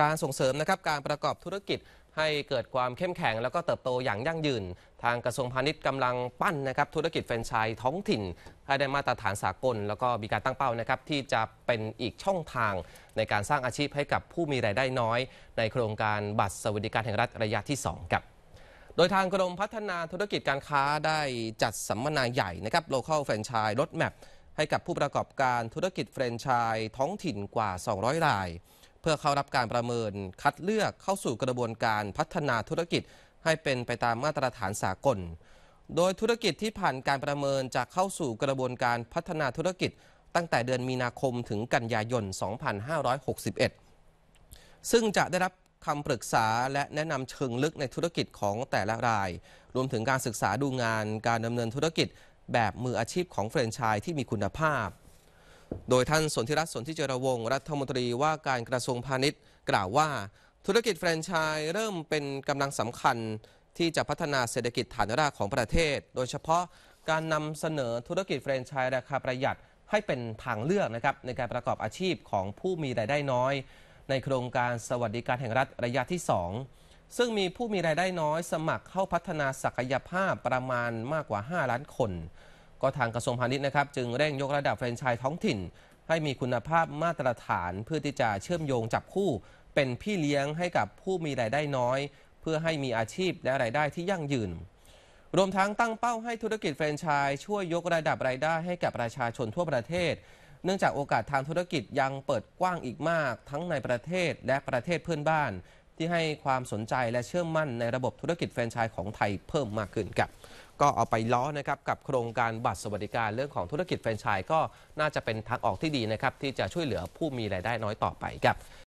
การส่งเสริมนะครับการประกอบธุรกิจให้เกิดความเข้มแข็งแล้วก็เติบโตอย่างยั่งยืน ทางกระทรวงพาณิชย์กำลังปั้นนะครับ ธุรกิจแฟรนไชส์ท้องถิ่น ให้ได้มาตรฐานสากลแล้วก็มีการตั้งเป้านะครับที่จะเป็นอีกช่องทาง ในการสร้างอาชีพให้กับผู้มีรายได้น้อย ในโครงการบัตรสวัสดิการแห่งรัฐระยะที่2ครับโดยทางกรมพัฒนาธุรกิจการค้าได้จัดสัมมนาใหญ่นะครับ local franchise roadmap ให้กับผู้ประกอบการธุรกิจแฟรนไชส์ท้องถิ่นกว่า 200รายเพื่อเข้ารับการประเมินคัดเลือกเข้าสู่กระบวนการพัฒนาธุรกิจให้เป็นไปตามมาตรฐานสากล โดยธุรกิจที่ผ่านการประเมิน จะเข้าสู่กระบวนการพัฒนาธุรกิจตั้งแต่เดือนมีนาคมถึงกันยายน 2561 ซึ่งจะได้รับคำปรึกษาและแนะนำเชิงลึกในธุรกิจของแต่ละราย รวมถึงการศึกษาดูงานการดำเนินธุรกิจ แบบมืออาชีพของแฟรนไชส์ที่มีคุณภาพโดยท่านสนธิรัตน์สนธิเจรวงรัฐมนตรีว่าการกระทรวงพาณิชย์ กล่าวว่า ธุรกิจ แฟรนไชส์เริ่มเป็นกำลังสำคัญที่จะพัฒนาเศรษฐกิจฐานรากของประเทศ โดยเฉพาะการนำเสนอธุรกิจแฟรนไชส์ราคาประหยัดให้เป็นทางเลือกนะครับในการประกอบอาชีพของผู้มีรายได้น้อยในโครงการสวัสดิการแห่งรัฐระยะที่ 2 ซึ่งมีผู้มีรายได้น้อย สมัครเข้าพัฒนาศักยภาพประมาณมากกว่า 5 ล้านคนก็ทางกระทรวงพาณิชย์นะครับจึงเร่งยกระดับแฟรนไชส์ท้องถิ่น ให้มีคุณภาพมาตรฐานเพื่อที่จะเชื่อมโยงจับคู่ เป็นพี่เลี้ยงให้กับผู้มีรายได้น้อย เพื่อให้มีอาชีพและราย ได้ที่ยั่งยืนรวมทั้งตั้งเป้าให้ธุรกิจแฟรนไชส์ช่วยยกระดับรายได้ให้กับประชาชนทั่วประเทศ เนื่องจากโอกาสทางธุรกิจยังเปิดกว้างอีกมาก ทั้งในประเทศและประเทศเพื่อนบ้านที่ให้ความสนใจและเชื่อมั่นในระบบธุรกิจแฟรนไชส์ของไทยเพิ่มมากขึ้นครับ ก็เอาไปล้อนะครับกับโครงการบัตรสวัสดิการเรื่องของธุรกิจแฟรนไชส์ก็น่าจะเป็นทางออกที่ดีนะครับ ที่จะช่วยเหลือผู้มีรายได้น้อยต่อไปครับ